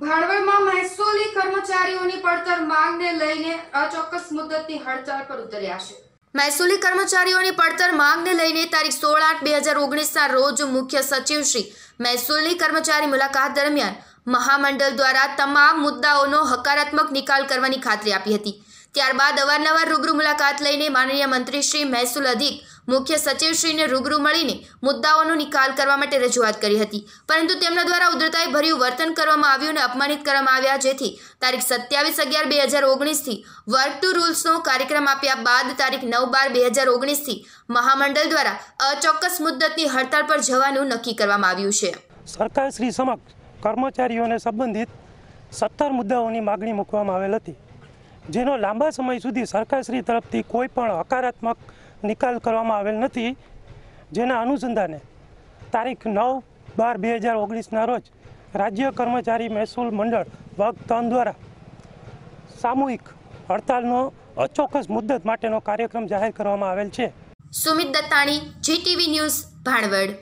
ભાણવડમાં મહેસૂલી કર્મચારીઓની પડતર માંગને લઈને અચોક્કસ મુદ્દતની હડતાળ પર ઉતર્યા છે મહેસૂલી કર્મચારીઓની પડતર માંગને લઈને તારીખ સોળ આઠ બે હજાર ઓગણીસના રોજ મુખ્ય સચિવ શ્રી મહેસૂલી કર્મચારી મુલાકાત દરમિયાન મહામંડળ દ્વારા તમામ મુદ્દાઓનો હકારાત્મક નિકાલ કરવાની ખાતરી આપી હતી ત્યારબાદ અવારનવાર રૂબરૂ મુલાકાત લઈને માનનીય મંત્રી શ્રી મહેસૂલ અધિક મુખ્ય સચિવશ્રીને રૂબરૂ મળીને મુદ્દાઓનો નિકાલ કરવા માટે રજૂઆત કરી હતી પરંતુ તેમના દ્વારા ઉદ્રતાએ ભર્યું વર્તન કરવામાં આવ્યું અને અપમાનિત કરવામાં આવ્યા જેથી તારીખ સત્યાવીસ અગિયાર બે હજાર ઓગણીસથી વર્ક ટુ રૂલ્સનો કાર્યક્રમ આપ્યા બાદ તારીખ નવ બાર બે હજાર ઓગણીસથી મહામંડળ દ્વારા અચોક્કસ મુદ્દતની હડતાળ પર જવાનું નક્કી કરવામાં આવ્યું છે સરકારશ્રી સમક્ષ કર્મચારીઓને સંબંધિત સત્તર મુદ્દાઓની માગણી મૂકવામાં આવેલ હતી જેનો લાંબા સમય સુધી સરકારશ્રી તરફથી કોઈ પણ હકારાત્મક નિકાલ કરવામાં આવેલ નથી જેના અનુસંધાને તારીખ નવ બાર બે હજાર ઓગણીસના રોજ રાજ્ય કર્મચારી મહેસૂલ મંડળ વર્ગ ત્રણ દ્વારા સામૂહિક હડતાલનો અચોક્કસ મુદ્દત માટેનો કાર્યક્રમ જાહેર કરવામાં આવેલ છે સુમિત દત્તાણી જીટીવી ન્યૂઝ ભાણવડ